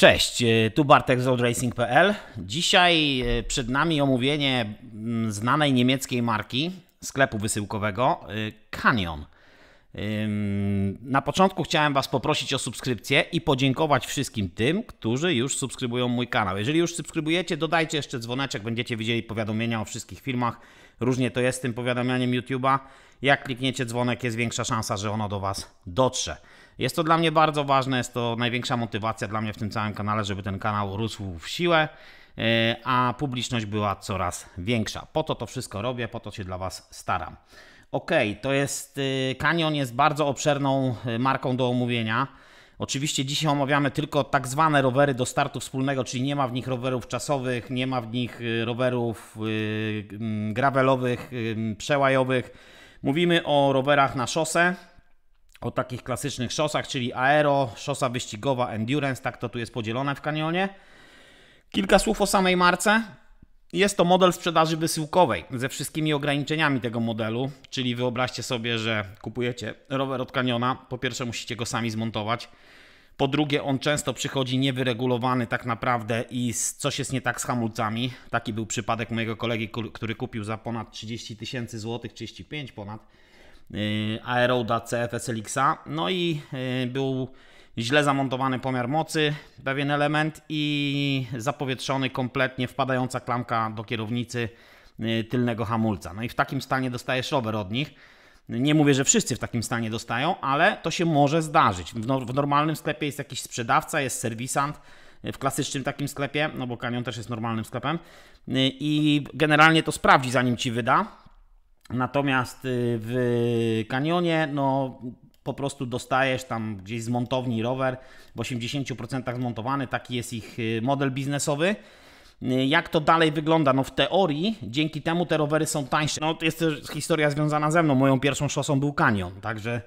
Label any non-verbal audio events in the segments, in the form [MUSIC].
Cześć, e, tu Bartek z OldRacing.pl. Dzisiaj e, przed nami omówienie mm, znanej niemieckiej marki sklepu wysyłkowego e, Canyon. Na początku chciałem Was poprosić o subskrypcję i podziękować wszystkim tym, którzy już subskrybują mój kanał. Jeżeli już subskrybujecie, dodajcie jeszcze dzwoneczek, będziecie widzieli powiadomienia o wszystkich filmach. Różnie to jest z tym powiadomianiem YouTube'a. Jak klikniecie dzwonek, jest większa szansa, że ono do Was dotrze. Jest to dla mnie bardzo ważne, jest to największa motywacja dla mnie w tym całym kanale, żeby ten kanał rósł w siłę, e, a publiczność była coraz większa. Po to to wszystko robię, po to się dla Was staram. Ok, to jest. Canyon y, jest bardzo obszerną y, marką do omówienia. Oczywiście dzisiaj omawiamy tylko tak zwane rowery do startu wspólnego, czyli nie ma w nich rowerów czasowych, nie ma w nich y, rowerów mm, gravelowych, przełajowych. Mówimy o rowerach na szosę, o takich klasycznych szosach, czyli aero, szosa wyścigowa, endurance, tak to tu jest podzielone w kanionie. Kilka słów o samej marce. Jest to model sprzedaży wysyłkowej ze wszystkimi ograniczeniami tego modelu, czyli wyobraźcie sobie, że kupujecie rower od kaniona. Po pierwsze, musicie go sami zmontować. Po drugie, on często przychodzi niewyregulowany tak naprawdę i coś jest nie tak z hamulcami. Taki był przypadek mojego kolegi, który kupił za ponad 30 tysięcy złotych, 35 ponad Y, Aeroda CFS Elixa. No i y, był źle zamontowany pomiar mocy, pewien element i zapowietrzony kompletnie wpadająca klamka do kierownicy y, tylnego hamulca. No i w takim stanie dostajesz rower od nich. Nie mówię, że wszyscy w takim stanie dostają, ale to się może zdarzyć. W, no, w normalnym sklepie jest jakiś sprzedawca, jest serwisant, w klasycznym takim sklepie, no bo Canyon też jest normalnym sklepem i generalnie to sprawdzi zanim ci wyda Natomiast y, w kanionie, no po prostu dostajesz tam gdzieś z montowni rower, w 80% zmontowany, taki jest ich y, model biznesowy. Y, jak to dalej wygląda? No w teorii dzięki temu te rowery są tańsze. No to jest też historia związana ze mną. Moją pierwszą szosą był kanion, także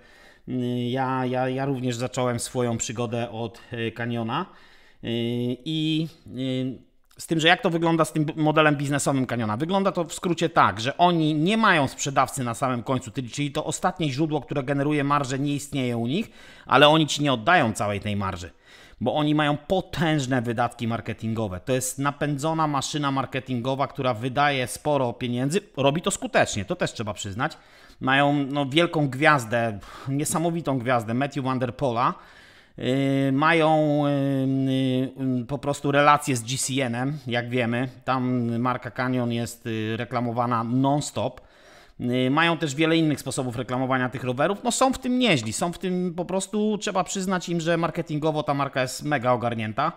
ja, ja, ja również zacząłem swoją przygodę od kaniona i z tym, że jak to wygląda z tym modelem biznesowym Kaniona? Wygląda to w skrócie tak, że oni nie mają sprzedawcy na samym końcu, czyli to ostatnie źródło, które generuje marżę, nie istnieje u nich, ale oni ci nie oddają całej tej marży, bo oni mają potężne wydatki marketingowe. To jest napędzona maszyna marketingowa, która wydaje sporo pieniędzy, robi to skutecznie, to też trzeba przyznać. Mają no, wielką gwiazdę, niesamowitą gwiazdę, Matthew Vanderpola. Pola Y, mają y, y, po prostu relacje z GCN-em, jak wiemy. Tam marka Canyon jest reklamowana non-stop. Mają też wiele innych sposobów reklamowania tych rowerów. No są w tym nieźli, są w tym po prostu, trzeba przyznać im, że marketingowo ta marka jest mega ogarnięta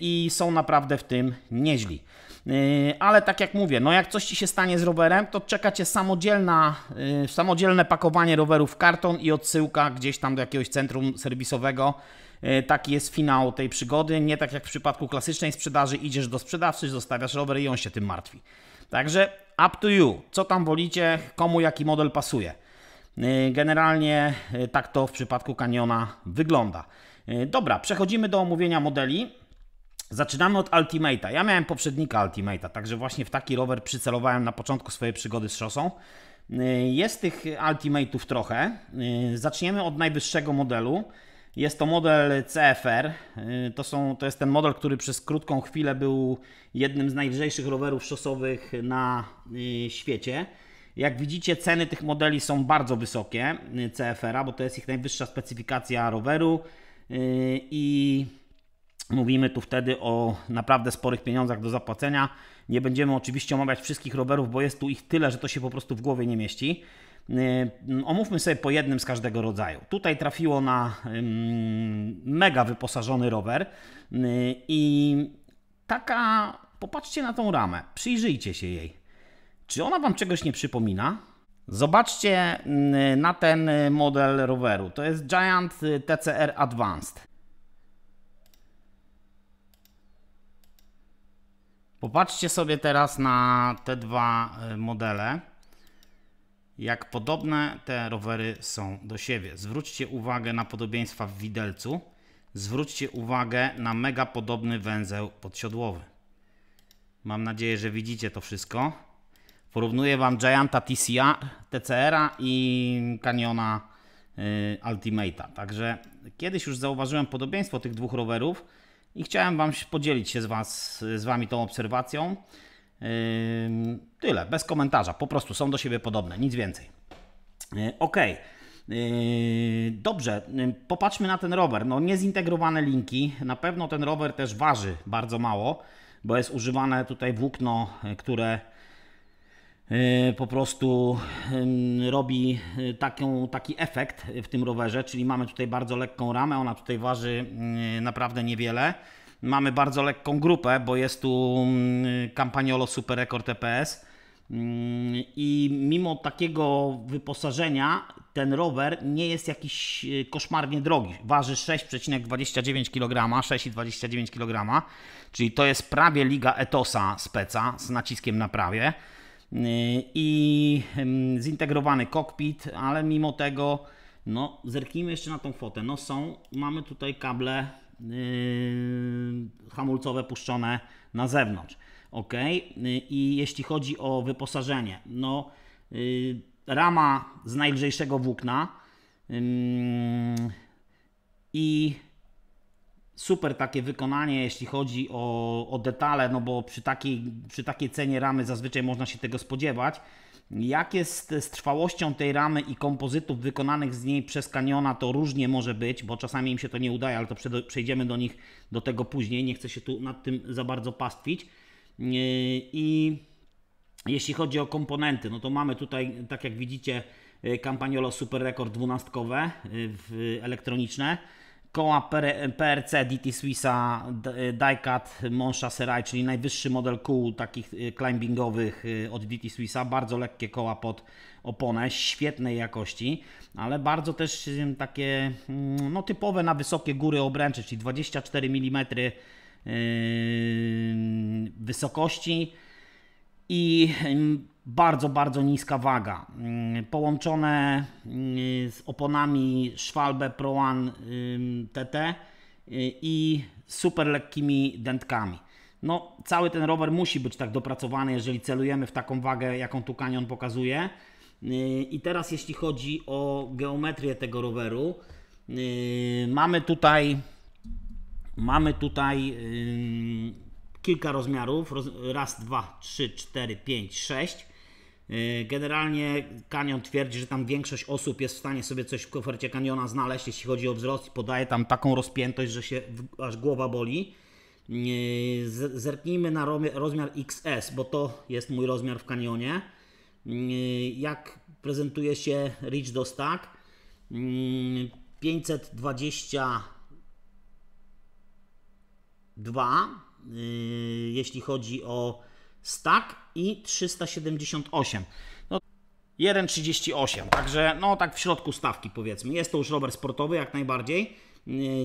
i są naprawdę w tym nieźli. Yy, ale tak jak mówię, no jak coś Ci się stanie z rowerem, to czekacie samodzielna, yy, samodzielne pakowanie rowerów w karton i odsyłka gdzieś tam do jakiegoś centrum serwisowego. Yy, taki jest finał tej przygody. Nie tak jak w przypadku klasycznej sprzedaży, idziesz do sprzedawcy, zostawiasz rower i on się tym martwi. Także up to you, co tam wolicie, komu jaki model pasuje. Generalnie tak to w przypadku kaniona wygląda. Dobra, przechodzimy do omówienia modeli. Zaczynamy od Ultimate'a. Ja miałem poprzednika Ultimate'a, także właśnie w taki rower przycelowałem na początku swojej przygody z szosą. Y, jest tych Ultimate'ów trochę. Y, zaczniemy od najwyższego modelu. Jest to model CFR. Y, to, są, to jest ten model, który przez krótką chwilę był jednym z najlżejszych rowerów szosowych na świecie. Jak widzicie, ceny tych modeli są bardzo wysokie CFR-a, bo to jest ich najwyższa specyfikacja roweru i Mówimy tu wtedy o naprawdę sporych pieniądzach do zapłacenia. Nie będziemy oczywiście omawiać wszystkich rowerów, bo jest tu ich tyle, że to się po prostu w głowie nie mieści. Yy, omówmy sobie po jednym z każdego rodzaju. Tutaj trafiło na mega wyposażony rower yy, i taka, popatrzcie na tą ramę, przyjrzyjcie się jej. Czy ona Wam czegoś nie przypomina? Zobaczcie yy, na ten model roweru. To jest Giant TCR Advanced. Popatrzcie sobie teraz na te dwa e, modele, jak podobne te rowery są do siebie. Zwróćcie uwagę na podobieństwa w widelcu, zwróćcie uwagę na mega podobny węzeł podsiodłowy. Mam nadzieję, że widzicie to wszystko. Porównuję Wam Gianta TCR, TCR-a i Canyona e, Ultimate'a. Także kiedyś już zauważyłem podobieństwo tych dwóch rowerów, i chciałem wam podzielić się z, was, z wami tą obserwacją. Yy, tyle, bez komentarza, po prostu są do siebie podobne, nic więcej. Yy, ok, yy, dobrze, popatrzmy na ten rower. No, niezintegrowane linki, na pewno ten rower też waży bardzo mało, bo jest używane tutaj włókno, które E, po prostu robi e, taką, taki efekt w tym rowerze, czyli mamy tutaj bardzo lekką ramę, ona tutaj waży e, naprawdę niewiele. Mamy bardzo lekką grupę, bo jest tu Campagnolo Super Record TPS mm, i mimo takiego wyposażenia ten rower nie jest jakiś koszmarnie drogi. Waży 6,29 kg, 6,29 kg, czyli to jest prawie liga Etosa speca z naciskiem na prawie. Y, i zintegrowany kokpit, ale mimo tego, no zerknijmy jeszcze na tą fotę. No są, mamy tutaj kable yy, hamulcowe puszczone na zewnątrz. Ok, i jeśli chodzi o wyposażenie, no yy, rama z najlżejszego włókna yy, i super takie wykonanie, jeśli chodzi o, o detale, no bo przy takiej, przy takiej cenie ramy zazwyczaj można się tego spodziewać. Jak jest z trwałością tej ramy i kompozytów wykonanych z niej przez kaniona, to różnie może być, bo czasami im się to nie udaje, ale to przejdziemy do nich, do tego później. Nie chcę się tu nad tym za bardzo pastwić. Yy, I jeśli chodzi o komponenty, no to mamy tutaj, tak jak widzicie, yy, Campagnolo Super Record 12 yy, elektroniczne. Koła PRC DT Swissa Diecat Monsha Serai, czyli najwyższy model kół takich y, climbingowych y, od DT Swissa. Bardzo lekkie koła pod oponę, świetnej jakości, ale bardzo też y, takie mm, no, typowe na wysokie góry obręcze, czyli 24 mm wysokości i mm, bardzo, bardzo niska waga. Mm, połączone mm, z oponami Schwalbe Pro One TT y, i super lekkimi dętkami. No, cały ten rower musi być tak dopracowany, jeżeli celujemy w taką wagę, jaką tu Canyon pokazuje. Y, I teraz jeśli chodzi o geometrię tego roweru, y, mamy tutaj mamy tutaj kilka rozmiarów, raz, dwa, trzy, cztery, pięć, sześć Y, generalnie Canyon twierdzi, że tam większość osób jest w stanie sobie coś w kofercie Canyona znaleźć, jeśli chodzi o wzrost i podaje tam taką rozpiętość, że się aż głowa boli. Y, zerknijmy na rozmiar XS, bo to jest mój rozmiar w Canyonie. Y, jak prezentuje się Rich do Stack? 522 jeśli chodzi o Stack i 378. No, 1,38, także no tak w środku stawki powiedzmy. Jest to już rower sportowy jak najbardziej,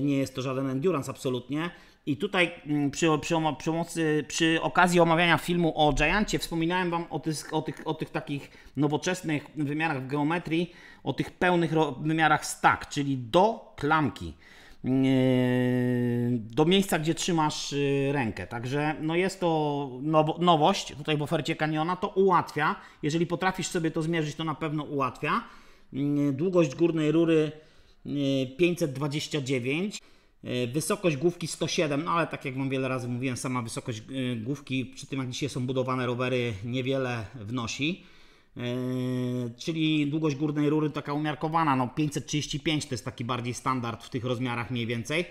nie jest to żaden endurance absolutnie. I tutaj mm, przy, przy, przy, mocy, przy okazji omawiania filmu o Giantie wspominałem Wam o tych, o, tych, o tych takich nowoczesnych wymiarach w geometrii, o tych pełnych wymiarach stack, czyli do klamki. E, do miejsca, gdzie trzymasz e, rękę. Także no jest to nowość tutaj w ofercie Canyona, to ułatwia. Jeżeli potrafisz sobie to zmierzyć, to na pewno ułatwia. E, długość górnej rury 529. Wysokość główki 107, no ale tak jak Wam wiele razy mówiłem, sama wysokość główki przy tym jak dzisiaj są budowane rowery niewiele wnosi. E, czyli długość górnej rury taka umiarkowana, no 535 to jest taki bardziej standard w tych rozmiarach mniej więcej,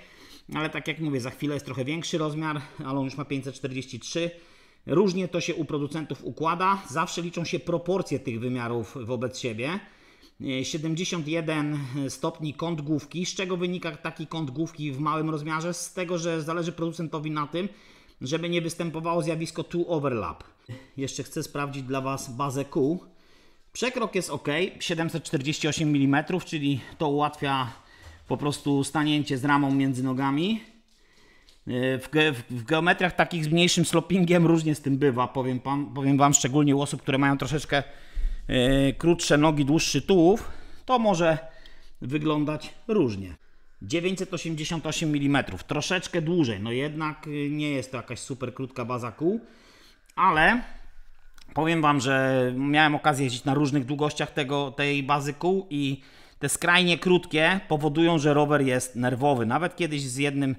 ale tak jak mówię, za chwilę jest trochę większy rozmiar, ale on już ma 543. Różnie to się u producentów układa, zawsze liczą się proporcje tych wymiarów wobec siebie. 71 e, stopni kąt główki, z czego wynika taki kąt główki w małym rozmiarze? Z tego, że zależy producentowi na tym, żeby nie występowało zjawisko tu overlap jeszcze chcę sprawdzić dla Was bazę kół. Przekrok jest ok, 748 mm, czyli to ułatwia po prostu stanięcie z ramą między nogami. E, w, ge w, geometriach takich z mniejszym slopingiem różnie z tym bywa, powiem, pan, powiem Wam, szczególnie u osób, które mają troszeczkę yy, krótsze nogi, dłuższy tułów, to może wyglądać różnie. 988 mm, troszeczkę dłużej, no jednak e, nie jest to jakaś super krótka baza kół ale powiem Wam, że miałem okazję jeździć na różnych długościach tego, tej bazy kół i te skrajnie krótkie powodują, że rower jest nerwowy. Nawet kiedyś z jednym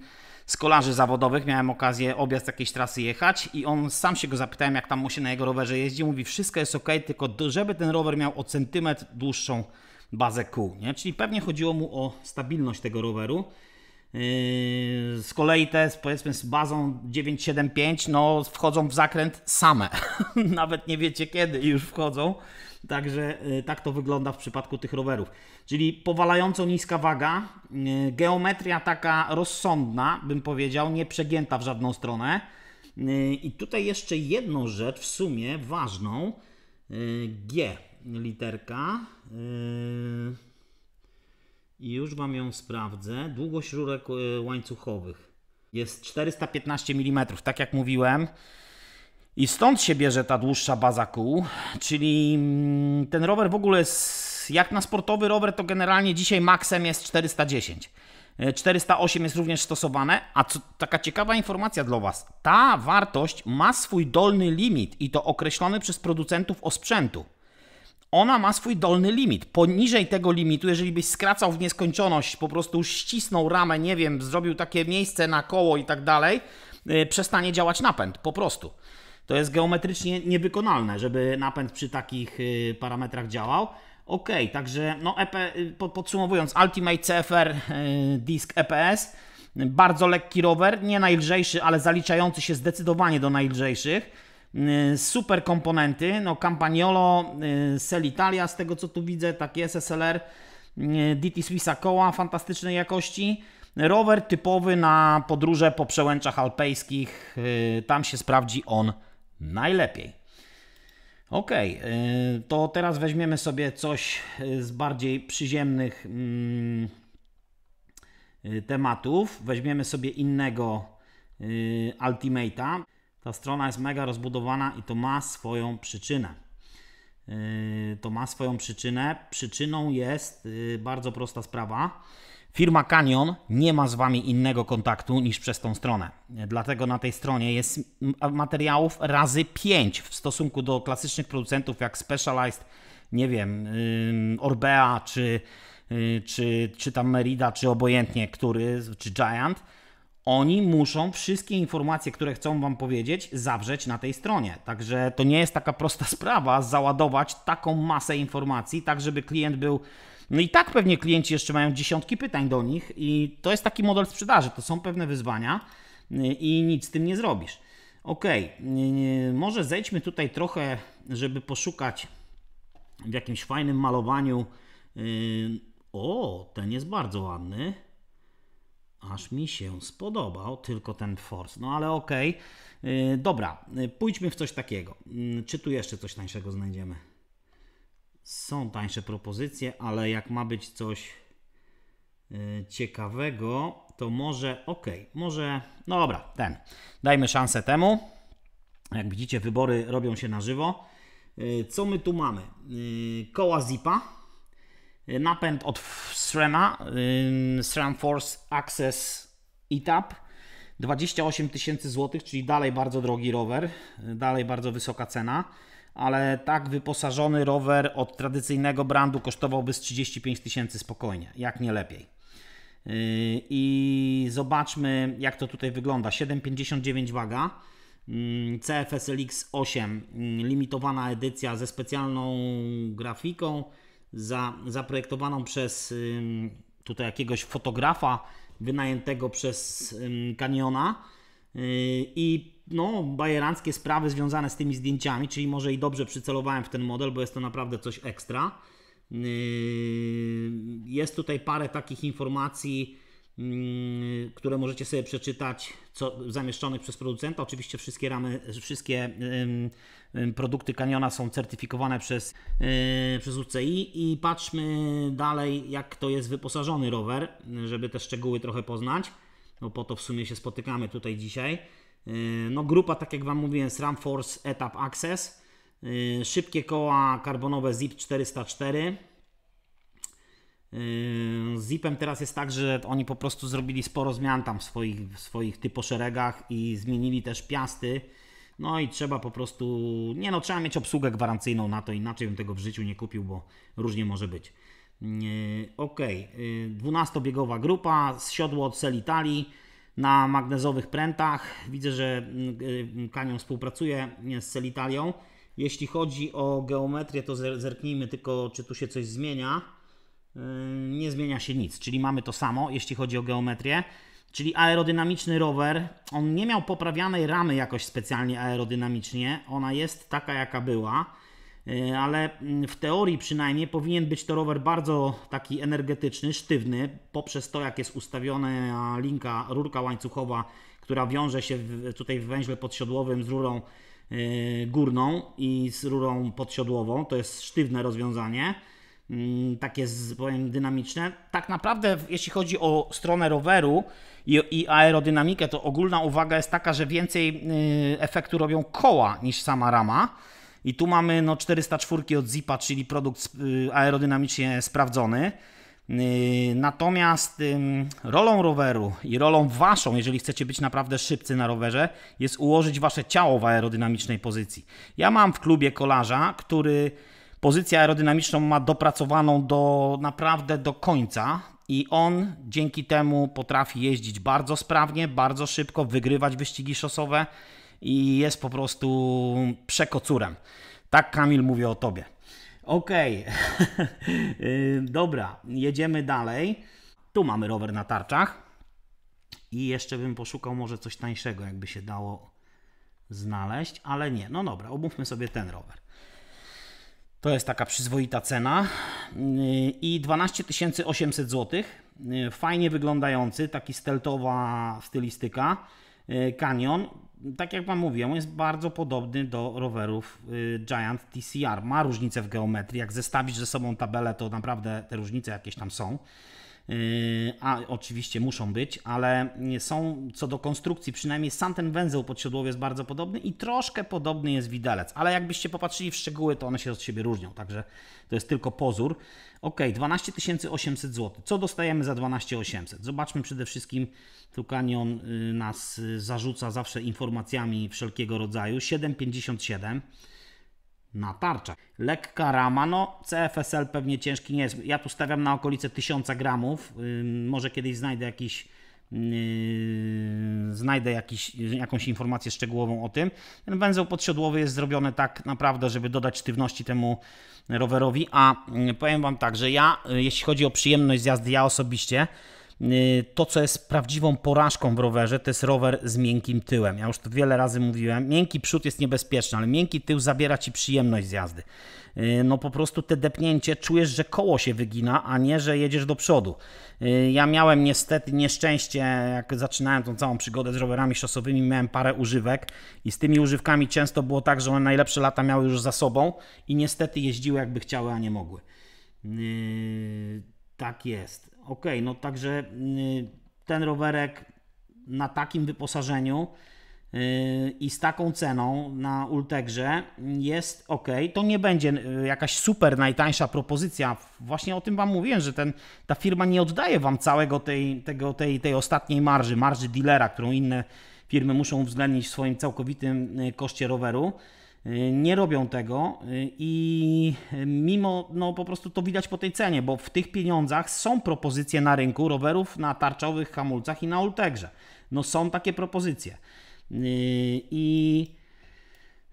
z kolarzy zawodowych miałem okazję objazd jakiejś trasy jechać i on sam się go zapytałem, jak tam mu się na jego rowerze jeździ. Mówi, wszystko jest ok, tylko żeby ten rower miał o centymetr dłuższą bazę kół. Nie? Czyli pewnie chodziło mu o stabilność tego roweru. Yy, z kolei te powiedzmy z bazą 975 no, wchodzą w zakręt same. [LAUGHS] Nawet nie wiecie kiedy już wchodzą. Także yy, tak to wygląda w przypadku tych rowerów. Czyli powalająco niska waga, yy, geometria taka rozsądna, bym powiedział, nie przegięta w żadną stronę. I tutaj jeszcze jedną rzecz w sumie ważną. G literka i już Wam ją sprawdzę. Długość rurek e, łańcuchowych jest 415 mm, tak jak mówiłem. I stąd się bierze ta dłuższa baza kół, czyli mm, ten rower w ogóle jest, jak na sportowy rower, to generalnie dzisiaj maksem jest 410. 408 e, jest również stosowane, a co, taka ciekawa informacja dla Was. Ta wartość ma swój dolny limit i to określony przez producentów osprzętu ona ma swój dolny limit. Poniżej tego limitu, jeżeli byś skracał w nieskończoność, po prostu ścisnął ramę, nie wiem, zrobił takie miejsce na koło i tak dalej, y, przestanie działać napęd, po prostu. To jest geometrycznie niewykonalne, żeby napęd przy takich y, parametrach działał. Ok, także no EP, y, podsumowując, Ultimate CFR disk EPS, bardzo lekki rower, nie najlżejszy, ale zaliczający się zdecydowanie do najlżejszych. Y, super komponenty. No Campagnolo, Sell y, Italia, z tego co tu widzę, taki SSLR, y, DT Swissa koła fantastycznej jakości. Rower typowy na podróże po przełęczach alpejskich, tam się sprawdzi on najlepiej. Ok, to teraz weźmiemy sobie coś z bardziej przyziemnych mm, tematów. Weźmiemy sobie innego Ultimate'a. Ta strona jest mega rozbudowana i to ma swoją przyczynę. Yy, to ma swoją przyczynę. Przyczyną jest yy, bardzo prosta sprawa. Firma Canyon nie ma z Wami innego kontaktu niż przez tą stronę. Dlatego na tej stronie jest materiałów razy 5 w stosunku do klasycznych producentów jak Specialized, nie wiem, yy, Orbea czy, czy, czy tam Merida, czy obojętnie który, czy Giant oni muszą wszystkie informacje, które chcą Wam powiedzieć, zawrzeć na tej stronie. Także to nie jest taka prosta [LAUGHS] sprawa załadować taką masę informacji, tak żeby klient był. No i tak pewnie klienci jeszcze mają dziesiątki pytań do nich, i to jest taki model sprzedaży. To są pewne wyzwania y, i nic z tym nie zrobisz. Ok, y, może zejdźmy tutaj trochę, żeby poszukać w jakimś fajnym malowaniu. Y, o, ten jest bardzo ładny aż mi się spodobał, tylko ten Force. No ale okej, okay. dobra, y, pójdźmy w coś takiego. Mm, czy tu jeszcze coś tańszego znajdziemy? Są tańsze propozycje, ale jak ma być coś y, ciekawego, to może, okej, okay, może, no dobra, ten. Dajmy szansę temu. Jak widzicie, wybory robią się na żywo. Y, co my tu mamy? Koła Zipa napęd od Srema, Sren Force Access ETAP, 28 tysięcy złotych, czyli dalej bardzo drogi rower, y, dalej bardzo wysoka cena, ale tak wyposażony rower od tradycyjnego brandu kosztowałby z 35 tysięcy spokojnie, jak nie lepiej. Y, I zobaczmy, jak to tutaj wygląda. 7,59 waga. CFSLX 8, limitowana edycja ze specjalną grafiką, za, zaprojektowaną przez tutaj jakiegoś fotografa wynajętego przez kaniona. Yy, i no, bajeranckie sprawy związane z tymi zdjęciami, czyli może i dobrze przycelowałem w ten model, bo jest to naprawdę coś ekstra. Yy, jest tutaj parę takich informacji, Mm, które możecie sobie przeczytać co, zamieszczonych przez producenta. Oczywiście wszystkie ramy, wszystkie produkty Kaniona są certyfikowane przez, e, przez UCI i patrzmy dalej jak to jest wyposażony rower, żeby te szczegóły trochę poznać, no po to w sumie się spotykamy tutaj dzisiaj. E, no grupa, tak jak Wam mówiłem, SRAM Force Etap Access, e, szybkie koła karbonowe ZIP 404, z Zipem teraz jest tak, że oni po prostu zrobili sporo zmian tam w swoich, w swoich typoszeregach i zmienili też piasty. No i trzeba po prostu, nie no, trzeba mieć obsługę gwarancyjną na to, inaczej bym tego w życiu nie kupił, bo różnie może być. Yy, ok, yy, 12-biegowa grupa, siodło od Sel Italii na magnezowych prętach. Widzę, że yy, Kanion współpracuje z Sel Italią. Jeśli chodzi o geometrię, to zerknijmy tylko, czy tu się coś zmienia. Yy, nie zmienia się nic, czyli mamy to samo, jeśli chodzi o geometrię. Czyli aerodynamiczny rower, on nie miał poprawianej ramy jakoś specjalnie aerodynamicznie, ona jest taka jaka była, yy, ale mm, w teorii przynajmniej powinien być to rower bardzo taki energetyczny, sztywny, poprzez to jak jest ustawiona linka, rurka łańcuchowa, która wiąże się tutaj w węźle podsiodłowym z rurą yy, górną i z rurą podsiodłową, to jest sztywne rozwiązanie Mm, takie powiem, dynamiczne. Tak naprawdę, jeśli chodzi o stronę roweru i, i, aerodynamikę, to ogólna uwaga jest taka, że więcej y, efektu robią koła niż sama rama. I tu mamy no, 404 od Zipa, czyli produkt y, aerodynamicznie sprawdzony. Y, natomiast rolą roweru i rolą waszą, jeżeli chcecie być naprawdę szybcy na rowerze, jest ułożyć wasze ciało w aerodynamicznej pozycji. Ja mam w klubie kolarza, który pozycję aerodynamiczną ma dopracowaną do naprawdę do końca i on dzięki temu potrafi jeździć bardzo sprawnie, bardzo szybko, wygrywać wyścigi szosowe i jest po prostu przekocurem. Tak Kamil mówię o tobie. Okej, okay. [LAUGHS] dobra, jedziemy dalej. Tu mamy rower na tarczach. I jeszcze bym poszukał może coś tańszego, jakby się dało znaleźć, ale nie. No dobra, omówmy sobie ten rower. To jest taka przyzwoita cena. Yy, I 12 800 zł. Fajnie wyglądający, taki steltowa stylistyka. Yy, Canyon, tak jak Wam mówiłem, jest bardzo podobny do rowerów yy, Giant TCR. Ma różnice w geometrii. Jak zestawić ze sobą tabelę, to naprawdę te różnice jakieś tam są. Yy, a oczywiście muszą być, ale są co do konstrukcji, przynajmniej sam ten węzeł podsiodłowy jest bardzo podobny i troszkę podobny jest widelec, ale jakbyście popatrzyli w szczegóły, to one się od siebie różnią, także to jest tylko pozór. Ok, 12 800 zł. Co dostajemy za 12 800? Zobaczmy przede wszystkim, tu Canyon y, nas zarzuca zawsze informacjami wszelkiego rodzaju. 7,57 na tarczę. Lekka rama, no CFSL pewnie ciężki nie jest. Ja tu stawiam na okolice 1000 gramów. Yy, może kiedyś znajdę jakiś Yy, znajdę jakiś, jakąś informację szczegółową o tym. Ten węzeł podsiodłowy jest zrobiony tak naprawdę, żeby dodać sztywności temu rowerowi, a yy, powiem Wam tak, że ja, yy, jeśli chodzi o przyjemność z jazdy, ja osobiście Y, to, co jest prawdziwą porażką w rowerze, to jest rower z miękkim tyłem. Ja już to wiele razy mówiłem. Miękki przód jest niebezpieczny, ale miękki tył zabiera ci przyjemność z jazdy. Y, no po prostu te depnięcie czujesz, że koło się wygina, a nie, że jedziesz do przodu. Y, ja miałem niestety nieszczęście, jak zaczynałem tą całą przygodę z rowerami szosowymi, miałem parę używek i z tymi używkami często było tak, że one najlepsze lata miały już za sobą i niestety jeździły jakby chciały, a nie mogły. Yy, tak jest ok, no także y, ten rowerek na takim wyposażeniu y, i z taką ceną na Ultegrze jest ok. To nie będzie y, jakaś super najtańsza propozycja. Właśnie o tym Wam mówiłem, że ten, ta firma nie oddaje Wam całego tej, tego, tej, tej ostatniej marży, marży dealera, którą inne firmy muszą uwzględnić w swoim całkowitym koszcie roweru. Y, nie robią tego y, i y, mimo, no po prostu to widać po tej cenie, bo w tych pieniądzach są propozycje na rynku rowerów na tarczowych hamulcach i na Ultegrze. No są takie propozycje. I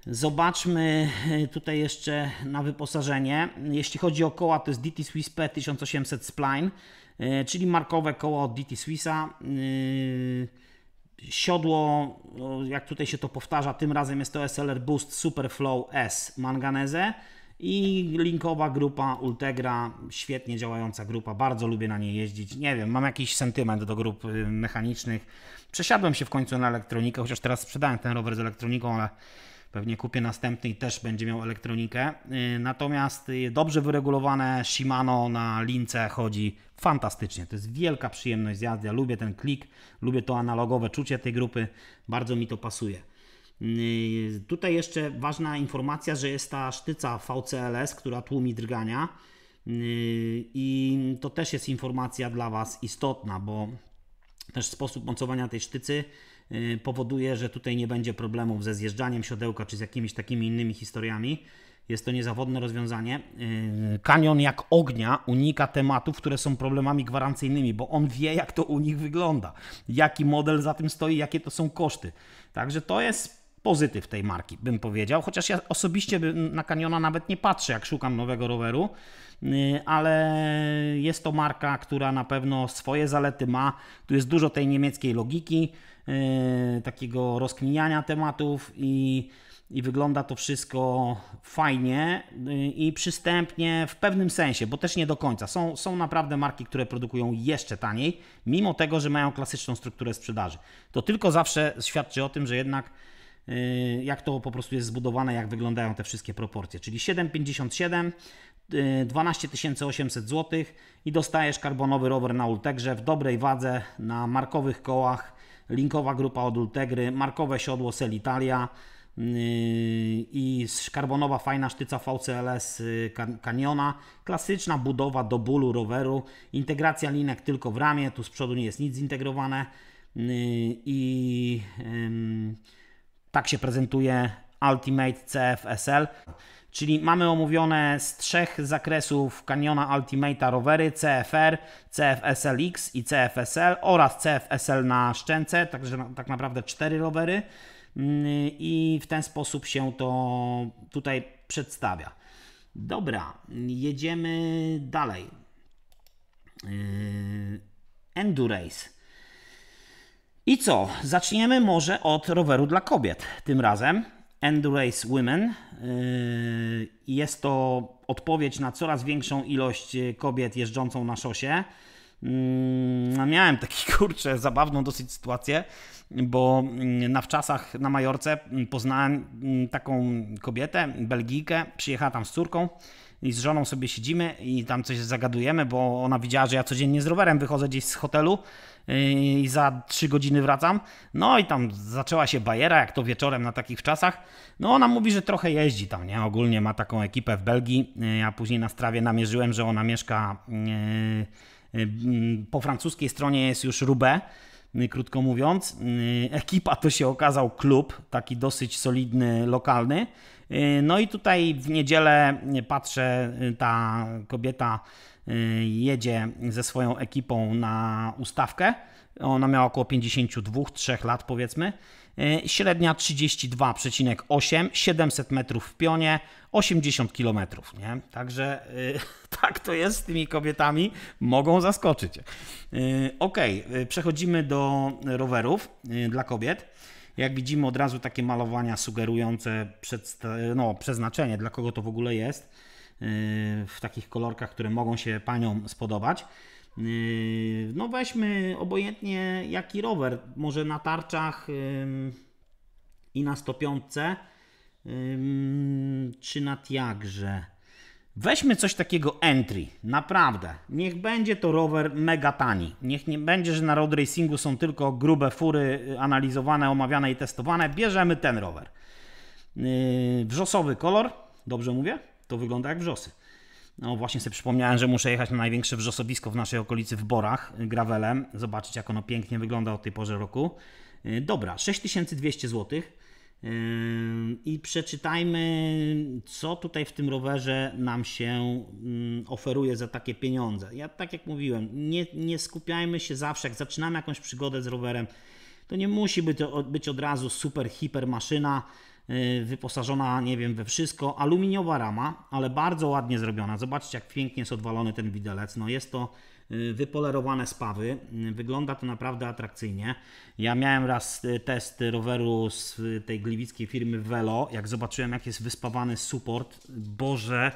zobaczmy tutaj jeszcze na wyposażenie. Jeśli chodzi o koła, to jest DT Swiss P1800 Spline, czyli markowe koło od DT Swissa siodło, no, jak tutaj się to powtarza, tym razem jest to SLR Boost Superflow S manganese i linkowa grupa Ultegra, świetnie działająca grupa, bardzo lubię na niej jeździć. Nie wiem, mam jakiś sentyment do grup y, mechanicznych. Przesiadłem się w końcu na elektronikę, chociaż teraz sprzedałem ten rower z elektroniką, ale pewnie kupię następny i też będzie miał elektronikę. Y, natomiast y, dobrze wyregulowane Shimano na lince chodzi fantastycznie. To jest wielka przyjemność z jazdy. Ja lubię ten klik, lubię to analogowe czucie tej grupy, bardzo mi to pasuje. Y, tutaj jeszcze ważna informacja, że jest ta sztyca VCLS, która tłumi drgania. I to też jest informacja dla Was istotna, bo też sposób mocowania tej sztycy Y, powoduje, że tutaj nie będzie problemów ze zjeżdżaniem siodełka czy z jakimiś takimi innymi historiami. Jest to niezawodne rozwiązanie. Y, kanion jak ognia unika tematów, które są problemami gwarancyjnymi, bo on wie, jak to u nich wygląda, jaki model za tym stoi, jakie to są koszty. Także to jest pozytyw tej marki, bym powiedział. Chociaż ja osobiście na Kaniona nawet nie patrzę, jak szukam nowego roweru, y, ale jest to marka, która na pewno swoje zalety ma. Tu jest dużo tej niemieckiej logiki, E, takiego rozkminiania tematów i, i wygląda to wszystko fajnie e, i przystępnie w pewnym sensie, bo też nie do końca. Są, są naprawdę marki, które produkują jeszcze taniej, mimo tego, że mają klasyczną strukturę sprzedaży. To tylko zawsze świadczy o tym, że jednak e, jak to po prostu jest zbudowane, jak wyglądają te wszystkie proporcje. Czyli 7,57, 12 800 zł i dostajesz karbonowy rower na Ultegrze w dobrej wadze, na markowych kołach, linkowa grupa od markowe siodło Selitalia yy, i szkarbonowa fajna sztyca VCLS Canyona, yy, klasyczna budowa do bólu roweru, integracja linek tylko w ramie, tu z przodu nie jest nic zintegrowane yy, i tak się prezentuje Ultimate CF SL. Czyli mamy omówione z trzech zakresów Canyona Ultimata rowery CFR, CFSLX i CFSL oraz CFSL na szczęce, także tak naprawdę cztery rowery mm, i w ten sposób się to tutaj przedstawia. Dobra, jedziemy dalej. Yy, Endurace. I co? Zaczniemy może od roweru dla kobiet tym razem. Endurance Women. Y, jest to odpowiedź na coraz większą ilość y, kobiet jeżdżącą na szosie. Mm, miałem taki [LAUGHS] kurczę, zabawną dosyć sytuację, bo mm, na wczasach na Majorce mm, poznałem taką kobietę, Belgijkę, przyjechała tam z córką i z żoną sobie siedzimy i tam coś zagadujemy, bo ona widziała, że ja codziennie z rowerem wychodzę gdzieś z hotelu Yy, i za 3 godziny wracam. No i tam zaczęła się bajera, jak to wieczorem na takich czasach. No ona mówi, że trochę jeździ tam, nie? Ogólnie ma taką ekipę w Belgii. Yy, ja później na strawie namierzyłem, że ona mieszka yy, po francuskiej stronie jest już Roubaix krótko mówiąc. Ekipa to się okazał klub, taki dosyć solidny, lokalny. No i tutaj w niedzielę patrzę, ta kobieta Y, jedzie ze swoją ekipą na ustawkę. Ona miała około 52-3 lat powiedzmy. Y, średnia 32,8, 700 metrów w pionie, 80 km. Nie? Także y, [LAUGHS] tak to jest z tymi kobietami, mogą zaskoczyć. ok, przechodzimy do rowerów dla kobiet. Jak widzimy od razu takie malowania sugerujące no, przeznaczenie, dla kogo to w ogóle jest w takich kolorkach, które mogą się paniom spodobać. Y, no weźmy obojętnie jaki rower, może na tarczach i na stopiątce, czy na Tiagrze. Weźmy coś takiego entry, naprawdę. Niech będzie to rower mega tani. Niech nie będzie, że na road racingu są tylko grube fury y, analizowane, omawiane i testowane. Bierzemy ten rower. Y, wrzosowy kolor, dobrze mówię? To wygląda jak wrzosy. No właśnie sobie przypomniałem, że muszę jechać na największe wrzosowisko w naszej okolicy w Borach, gravelem, zobaczyć jak ono pięknie wygląda od tej porze roku. Y, dobra, 6200 zł. Y, I przeczytajmy, co tutaj w tym rowerze nam się mm, oferuje za takie pieniądze. Ja, tak jak mówiłem, nie, nie skupiajmy się zawsze, jak zaczynamy jakąś przygodę z rowerem, to nie musi być, być od razu super, hiper maszyna Y, wyposażona, nie wiem, we wszystko. Aluminiowa rama, ale bardzo ładnie zrobiona. Zobaczcie, jak pięknie jest odwalony ten widelec. No jest to y, wypolerowane spawy. Y, wygląda to naprawdę atrakcyjnie. Ja miałem raz test roweru z tej gliwickiej firmy Velo. Jak zobaczyłem, jak jest wyspawany suport, Boże,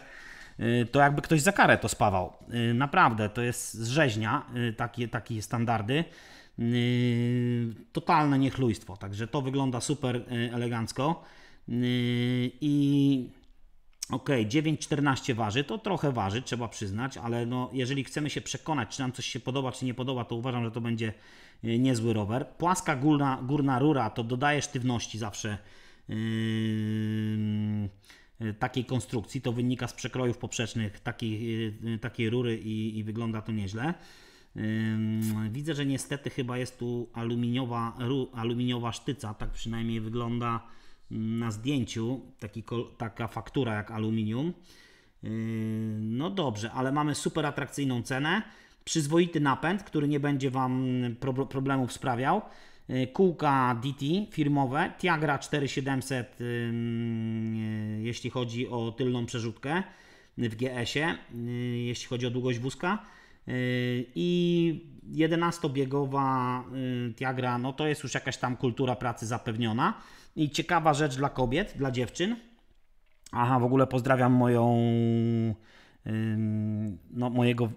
to jakby ktoś za karę to spawał. Naprawdę, to jest rzeźnia, takie, takie standardy. Totalne niechlujstwo, także to wygląda super elegancko. Yy, I okej, okay, 9,14 waży, to trochę waży, trzeba przyznać, ale no, jeżeli chcemy się przekonać, czy nam coś się podoba, czy nie podoba, to uważam, że to będzie yy, niezły rower. Płaska górna, górna rura to dodaje sztywności zawsze yy, yy takiej konstrukcji. To wynika z przekrojów poprzecznych takiej, takiej rury i, i wygląda to nieźle. Widzę, że niestety chyba jest tu aluminiowa, aluminiowa sztyca, tak przynajmniej wygląda na zdjęciu taki, taka faktura jak aluminium. Yy, no dobrze, ale mamy super atrakcyjną cenę, przyzwoity napęd, który nie będzie Wam problemów sprawiał, yy, kółka DT firmowe, Tiagra 4700 yy, jeśli chodzi o tylną przerzutkę w GS-ie, jeśli chodzi o długość wózka i 11-biegowa Tiagra, no to jest już jakaś tam kultura pracy zapewniona. I ciekawa rzecz dla kobiet, dla dziewczyn. Aha, w ogóle pozdrawiam moją. No, mojego.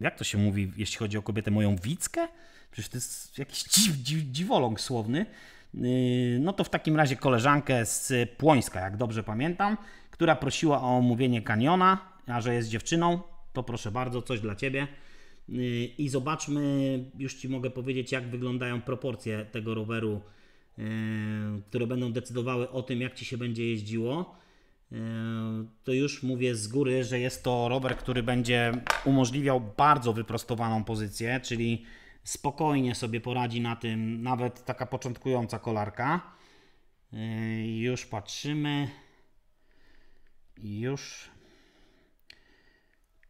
Jak to się mówi, jeśli chodzi o kobietę, moją wickę? Przecież to jest jakiś dziw, dziw, dziwoląg słowny. Yy, no to w takim razie koleżankę z Płońska, jak dobrze pamiętam, która prosiła o omówienie kaniona, a że jest dziewczyną, to proszę bardzo, coś dla ciebie. Yy, I zobaczmy, już ci mogę powiedzieć, jak wyglądają proporcje tego roweru E, które będą decydowały o tym, jak ci się będzie jeździło, e, to już mówię z góry, że jest to rower, który będzie umożliwiał bardzo wyprostowaną pozycję, czyli spokojnie sobie poradzi na tym nawet taka początkująca kolarka. E, już patrzymy. Już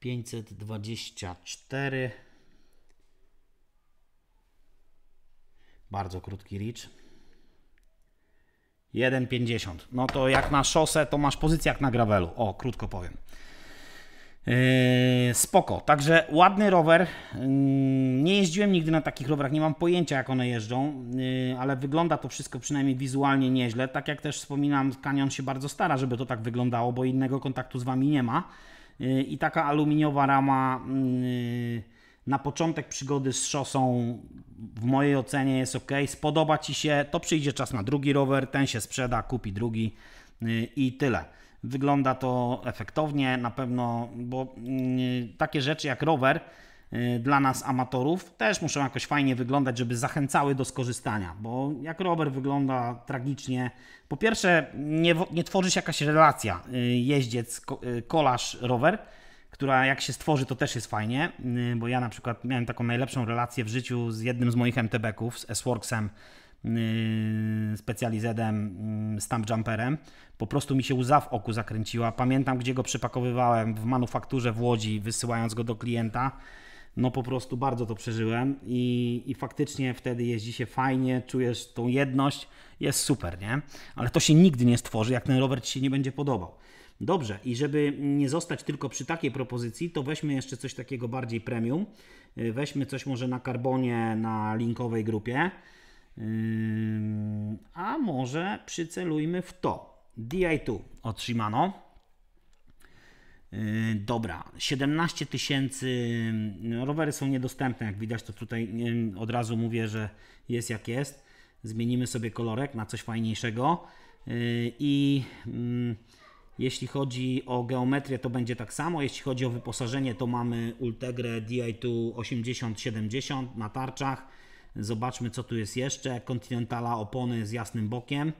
524. Bardzo krótki reach. 1,50. No to jak na szosę, to masz pozycję jak na gravelu. O, krótko powiem. Yy, spoko, także ładny rower. Yy, nie jeździłem nigdy na takich rowerach, nie mam pojęcia jak one jeżdżą, yy, ale wygląda to wszystko przynajmniej wizualnie nieźle. Tak jak też wspominam, Canyon się bardzo stara, żeby to tak wyglądało, bo innego kontaktu z Wami nie ma. Yy, I taka aluminiowa rama yy, na początek przygody z szosą w mojej ocenie jest ok. Spodoba Ci się, to przyjdzie czas na drugi rower, ten się sprzeda, kupi drugi y, i tyle. Wygląda to efektownie na pewno, bo y, takie rzeczy jak rower y, dla nas amatorów też muszą jakoś fajnie wyglądać, żeby zachęcały do skorzystania, bo jak rower wygląda tragicznie, po pierwsze nie, nie tworzy się jakaś relacja jeździec, kolarz, rower, która jak się stworzy, to też jest fajnie, y, bo ja na przykład miałem taką najlepszą relację w życiu z jednym z moich MTB-ków, z S-Worksem, y, specjalizedem, y, stamp jumperem. Po prostu mi się łza w oku zakręciła. Pamiętam, gdzie go przypakowywałem w manufakturze w Łodzi, wysyłając go do klienta. No po prostu bardzo to przeżyłem i, i faktycznie wtedy jeździ się fajnie, czujesz tą jedność, jest super, nie? Ale to się nigdy nie stworzy, jak ten rower Ci się nie będzie podobał. Dobrze, i żeby nie zostać tylko przy takiej propozycji, to weźmy jeszcze coś takiego bardziej premium. Y, weźmy coś może na karbonie, na linkowej grupie. A może przycelujmy w to. DI2 otrzymano. Y, dobra, 17 tysięcy. No, rowery są niedostępne, jak widać, to tutaj od razu mówię, że jest jak jest. Zmienimy sobie kolorek na coś fajniejszego. Y, I jeśli chodzi o geometrię, to będzie tak samo. Jeśli chodzi o wyposażenie, to mamy Ultegrę DI2 8070 na tarczach. Zobaczmy, co tu jest jeszcze. Continentala opony z jasnym bokiem.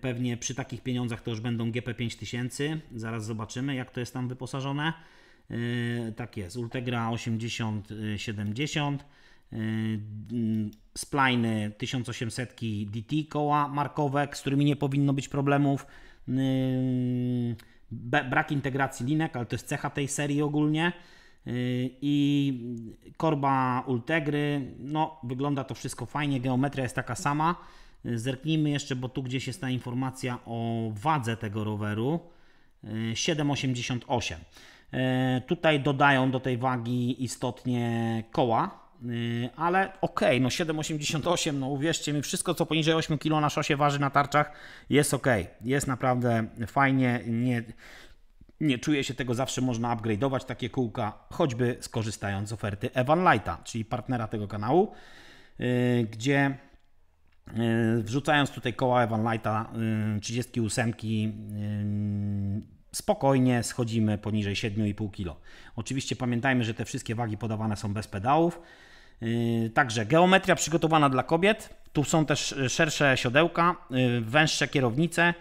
Pewnie przy takich pieniądzach to już będą GP5000. Zaraz zobaczymy, jak to jest tam wyposażone. E, tak jest, Ultegra 8070. Spliny 1800 DT koła markowe, z którymi nie powinno być problemów. Yy, brak integracji linek, ale to jest cecha tej serii ogólnie yy, i korba Ultegry, no wygląda to wszystko fajnie, geometria jest taka sama. Yy, zerknijmy jeszcze, bo tu gdzieś jest ta informacja o wadze tego roweru. 7,88. Tutaj dodają do tej wagi istotnie koła, Y, ale okej, okay, no 7,88, no uwierzcie mi, wszystko co poniżej 8 kg na szosie waży na tarczach jest ok, jest naprawdę fajnie, nie, nie czuję się tego, zawsze można upgrade'ować takie kółka, choćby skorzystając z oferty Evan Lighta, czyli partnera tego kanału, y, gdzie y, wrzucając tutaj koła Evan Lighta 38 spokojnie schodzimy poniżej 7,5 kg. Oczywiście pamiętajmy, że te wszystkie wagi podawane są bez pedałów. Yy, także geometria przygotowana dla kobiet. Tu są też yy, szersze siodełka, yy, węższe kierownice.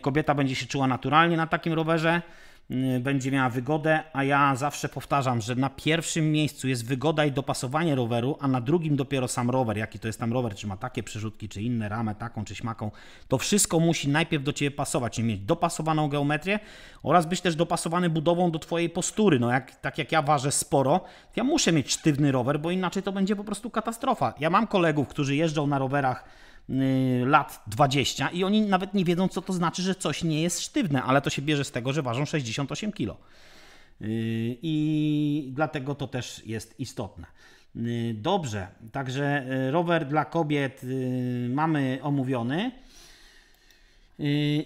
Kobieta będzie się czuła naturalnie na takim rowerze. Y, będzie miała wygodę, a ja zawsze powtarzam, że na pierwszym miejscu jest wygoda i dopasowanie roweru, a na drugim dopiero sam rower, jaki to jest tam rower, czy ma takie przerzutki, czy inne, ramę taką, czy śmaką. To wszystko musi najpierw do Ciebie pasować, czyli mieć dopasowaną geometrię oraz być też dopasowany budową do Twojej postury. No jak, tak jak ja ważę sporo, ja muszę mieć sztywny rower, bo inaczej to będzie po prostu katastrofa. Ja mam kolegów, którzy jeżdżą na rowerach Y, lat 20 i oni nawet nie wiedzą, co to znaczy, że coś nie jest sztywne, ale to się bierze z tego, że ważą 68 kg. Y, I dlatego to też jest istotne. Y, dobrze, także rower dla kobiet mamy omówiony.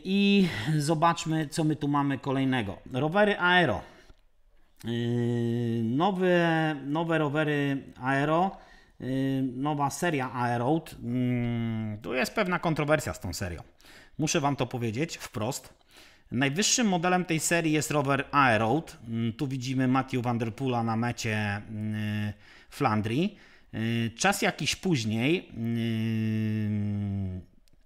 I zobaczmy, co my tu mamy kolejnego. Rowery aero. Nowe, nowe rowery aero Yy, nowa seria Aeroad. Mm, tu jest pewna kontrowersja z tą serią. Muszę Wam to powiedzieć wprost. Najwyższym modelem tej serii jest rower Aeroad. Mm, tu widzimy Matthew Vanderpoola na mecie yy, Flandrii. Yy, czas jakiś później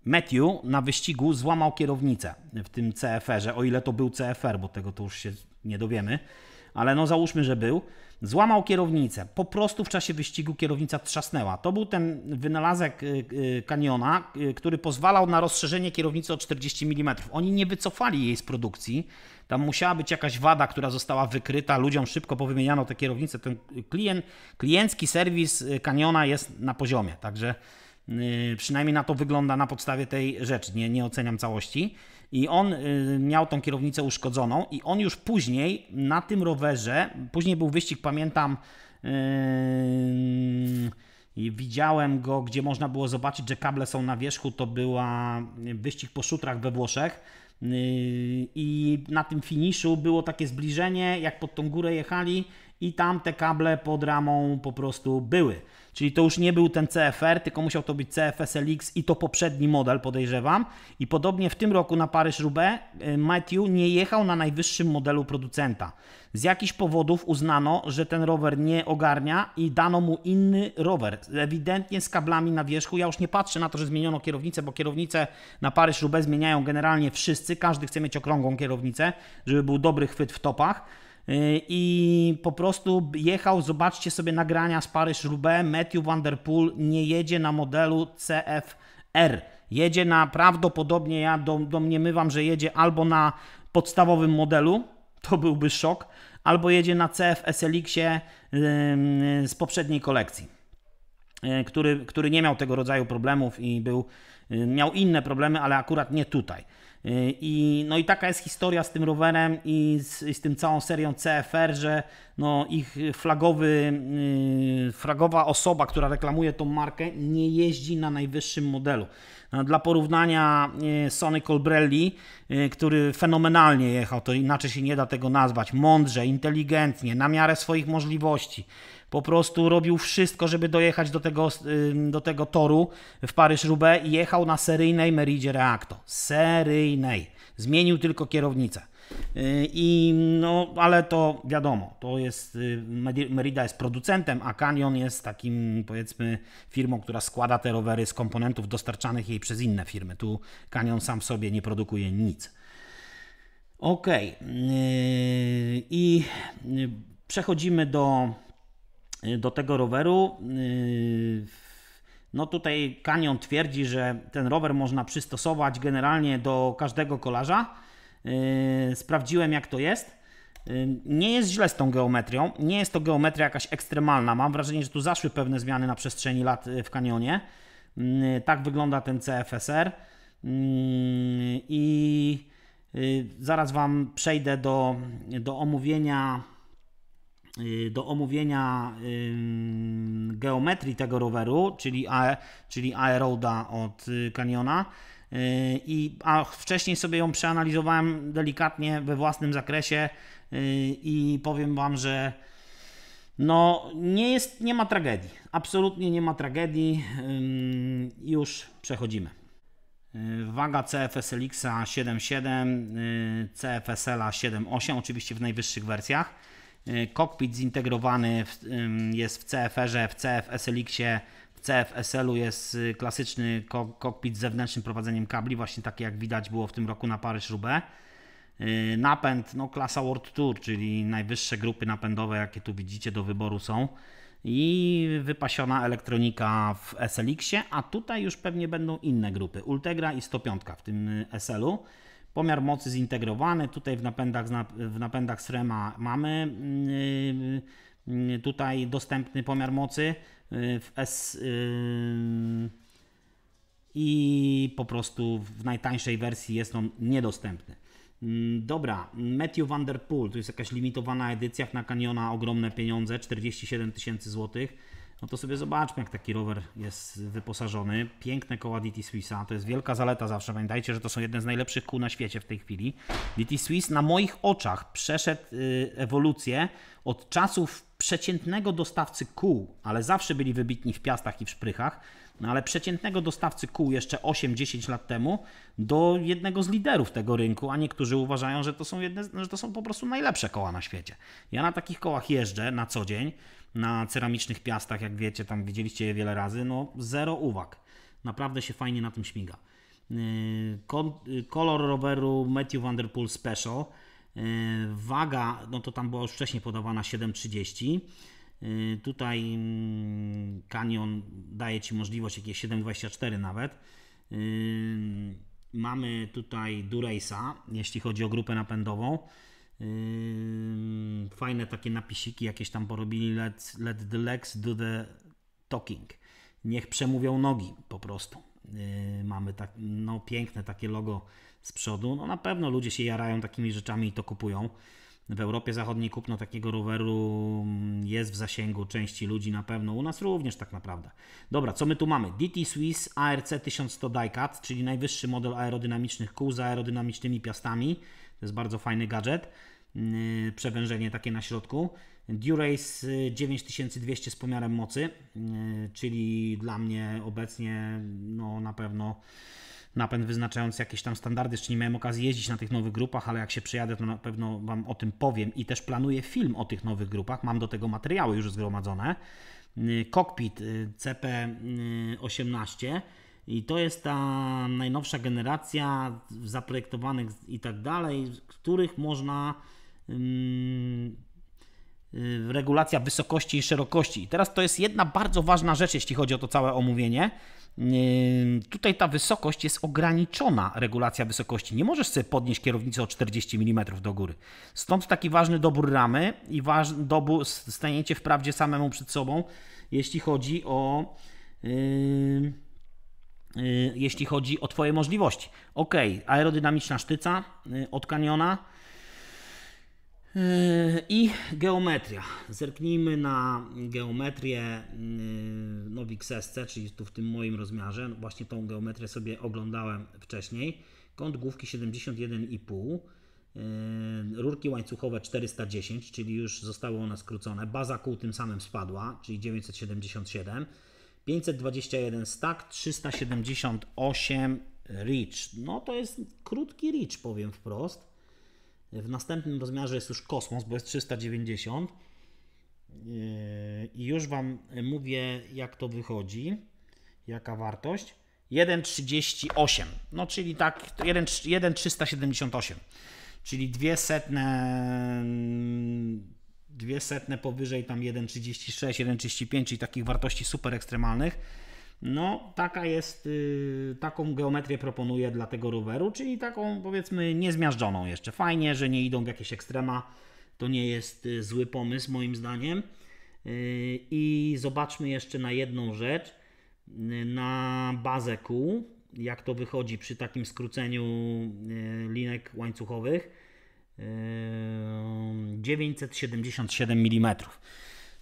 Matthew na wyścigu złamał kierownicę w tym CFR-ze, o ile to był CFR, bo tego to już się nie dowiemy ale no załóżmy, że był, złamał kierownicę. Po prostu w czasie wyścigu kierownica trzasnęła. To był ten wynalazek Canyona, y, y, y, który pozwalał na rozszerzenie kierownicy o 40 mm. Oni nie wycofali jej z produkcji. Tam musiała być jakaś wada, która została wykryta. Ludziom szybko powymieniano te kierownice. Ten klient, kliencki serwis Canyona jest na poziomie. Także Yy, przynajmniej na to wygląda na podstawie tej rzeczy, nie, nie oceniam całości. I on yy, miał tą kierownicę uszkodzoną i on już później na tym rowerze, później był wyścig, pamiętam, yy, widziałem go, gdzie można było zobaczyć, że kable są na wierzchu, to była wyścig po szutrach we Włoszech. Yy, I na tym finiszu było takie zbliżenie, jak pod tą górę jechali, i tam te kable pod ramą po prostu były. Czyli to już nie był ten CFR, tylko musiał to być CFSLX i to poprzedni model, podejrzewam. I podobnie w tym roku na Paryż-Roubaix y, Matthew nie jechał na najwyższym modelu producenta. Z jakichś powodów uznano, że ten rower nie ogarnia i dano mu inny rower, ewidentnie z kablami na wierzchu. Ja już nie patrzę na to, że zmieniono kierownicę, bo kierownicę na Paryż-Roubaix zmieniają generalnie wszyscy. Każdy chce mieć okrągłą kierownicę, żeby był dobry chwyt w topach Y, i po prostu jechał, zobaczcie sobie nagrania z Paryż-Roubaix, Matthew Van Der Poel nie jedzie na modelu CFR. Jedzie na, prawdopodobnie ja domniemywam, że jedzie albo na podstawowym modelu, to byłby szok, albo jedzie na CFS Elixie z poprzedniej kolekcji, y, który, który nie miał tego rodzaju problemów i był, y, miał inne problemy, ale akurat nie tutaj. Y, I, no i taka jest historia z tym rowerem i z, i z tym całą serią CFR, że no ich flagowy, y, flagowa osoba, która reklamuje tą markę, nie jeździ na najwyższym modelu. No, dla porównania y, Sony Colbrelli, który fenomenalnie jechał, to inaczej się nie da tego nazwać, mądrze, inteligentnie, na miarę swoich możliwości po prostu robił wszystko, żeby dojechać do tego, do tego toru w Paryż-Roubaix i jechał na seryjnej Meridzie Reacto. Seryjnej. Zmienił tylko kierownicę. Y, I no, ale to wiadomo, to jest, y, Merida jest producentem, a Canyon jest takim, powiedzmy, firmą, która składa te rowery z komponentów dostarczanych jej przez inne firmy. Tu Canyon sam w sobie nie produkuje nic. Okej, okay. i y, przechodzimy do Y, do tego roweru. Y, no tutaj Canyon twierdzi, że ten rower można przystosować generalnie do każdego kolarza. Y, sprawdziłem jak to jest. Nie jest źle z tą geometrią. Nie jest to geometria jakaś ekstremalna. Mam wrażenie, że tu zaszły pewne zmiany na przestrzeni lat w kanionie. Tak wygląda ten CFSR. I zaraz Wam przejdę do, do omówienia Y, do omówienia geometrii tego roweru, czyli, a, czyli Aeroda od y, Canyona. Y, I, a wcześniej sobie ją przeanalizowałem delikatnie we własnym zakresie i powiem Wam, że no, nie, jest, nie ma tragedii. Absolutnie nie ma tragedii. Już przechodzimy. Waga CFSLX Elixa 7.7, CFSL 7.8, oczywiście w najwyższych wersjach. Y, kokpit zintegrowany jest w CFR-ze, w CFSLX-ie, w sl u jest y, klasyczny kokpit z zewnętrznym prowadzeniem kabli, właśnie takie jak widać było w tym roku na paryż Rubę. Y, napęd no, klasa World Tour, czyli najwyższe grupy napędowe, jakie tu widzicie do wyboru są. I wypasiona elektronika w SLX-ie, a tutaj już pewnie będą inne grupy. Ultegra i 105 w tym SL-u. Pomiar mocy zintegrowany, tutaj w napędach, w napędach SREMA mamy mm, y, y, tutaj dostępny pomiar mocy y, w S i po prostu w najtańszej wersji jest on niedostępny. Mm, dobra, Matthew Vanderpool, to jest jakaś limitowana edycja, na Canyona ogromne pieniądze, 47 tysięcy złotych no to sobie zobaczmy, jak taki rower jest wyposażony. Piękne koła DT Swissa, to jest wielka zaleta zawsze. Pamiętajcie, że to są jedne z najlepszych kół na świecie w tej chwili. DT Swiss na moich oczach przeszedł y, ewolucję od czasów przeciętnego dostawcy kół, ale zawsze byli wybitni w piastach i w szprychach, no ale przeciętnego dostawcy kół jeszcze 8-10 lat temu do jednego z liderów tego rynku, a niektórzy uważają, że to, są jedne, że to są po prostu najlepsze koła na świecie. Ja na takich kołach jeżdżę na co dzień na ceramicznych piastach, jak wiecie, tam widzieliście je wiele razy, no zero uwag. Naprawdę się fajnie na tym śmiga. Y, y, kolor roweru Matthew Vanderpool Special. Y, waga, no to tam była już wcześniej podawana 7,30. Tutaj mm, Canyon daje Ci możliwość jakieś 7,24 nawet. Mamy tutaj Duresa, jeśli chodzi o grupę napędową fajne takie napisiki jakieś tam porobili, let, let the legs do the talking. Niech przemówią nogi po prostu. Yy, mamy tak, no piękne takie logo z przodu. No na pewno ludzie się jarają takimi rzeczami i to kupują. W Europie Zachodniej kupno takiego roweru mm, jest w zasięgu części ludzi na pewno, u nas również tak naprawdę. Dobra, co my tu mamy? DT Swiss ARC 1100 Daikat, czyli najwyższy model aerodynamicznych kół z aerodynamicznymi piastami. To jest bardzo fajny gadżet. Y, przewężenie takie na środku. Durace 9200 y, z pomiarem mocy, y, czyli dla mnie obecnie no, na pewno napęd wyznaczający jakieś tam standardy. Jeszcze nie miałem okazji jeździć na tych nowych grupach, ale jak się przejadę, to na pewno Wam o tym powiem i też planuję film o tych nowych grupach. Mam do tego materiały już zgromadzone. Cockpit CP18 i to jest ta najnowsza generacja zaprojektowanych i tak dalej, których można Y, regulacja wysokości i szerokości. I teraz to jest jedna bardzo ważna rzecz, jeśli chodzi o to całe omówienie. Tutaj ta wysokość jest ograniczona, regulacja wysokości. Nie możesz sobie podnieść kierownicy o 40 mm do góry. Stąd taki ważny dobór ramy i waż, dobór, staniecie wprawdzie samemu przed sobą, jeśli chodzi o. Yy, jeśli chodzi o Twoje możliwości. Ok, aerodynamiczna sztyca yy, i geometria. Zerknijmy na geometrię y, Novik SC, czyli tu w tym moim rozmiarze. No właśnie tą geometrię sobie oglądałem wcześniej. Kąt główki 71,5. Y, rurki łańcuchowe 410, czyli już zostały one skrócone. Baza kół tym samym spadła, czyli 977. 521 stack, 378 reach. No to jest krótki reach, powiem wprost. W następnym rozmiarze jest już kosmos, bo jest 390. Yy, I już Wam mówię, jak to wychodzi, jaka wartość. 1,38, no czyli tak 1,378, czyli dwie setne, dwie setne powyżej tam 1,36, 1,35, czyli takich wartości super ekstremalnych no, taka jest, y, taką geometrię proponuję dla tego roweru, czyli taką powiedzmy niezmiażdżoną jeszcze. Fajnie, że nie idą w jakieś ekstrema, to nie jest y, zły pomysł moim zdaniem. Y, I zobaczmy jeszcze na jedną rzecz, na bazę kół, jak to wychodzi przy takim skróceniu linek łańcuchowych. 977 mm.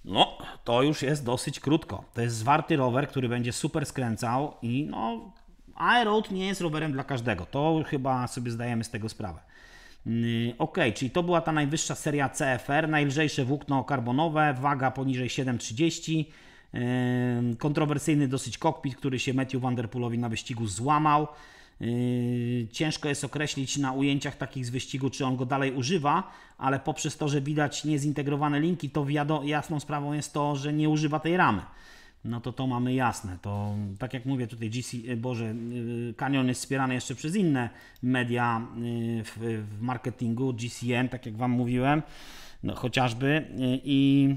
No, to już jest dosyć krótko. To jest zwarty rower, który będzie super skręcał i no, Aeroad nie jest rowerem dla każdego. To chyba sobie zdajemy z tego sprawę. Mm, ok, czyli to była ta najwyższa seria CFR, najlżejsze włókno karbonowe, waga poniżej 7,30, kontrowersyjny dosyć kokpit, który się Matthew Vanderpoolowi na wyścigu złamał. Yy, ciężko jest określić na ujęciach takich z wyścigu, czy on go dalej używa, ale poprzez to, że widać niezintegrowane linki, to wiado, jasną sprawą jest to, że nie używa tej ramy. No to to mamy jasne. To tak jak mówię, tutaj GC, e, Boże, yy, Canyon jest wspierany jeszcze przez inne media yy, w, w marketingu, GCN, tak jak Wam mówiłem, no chociażby i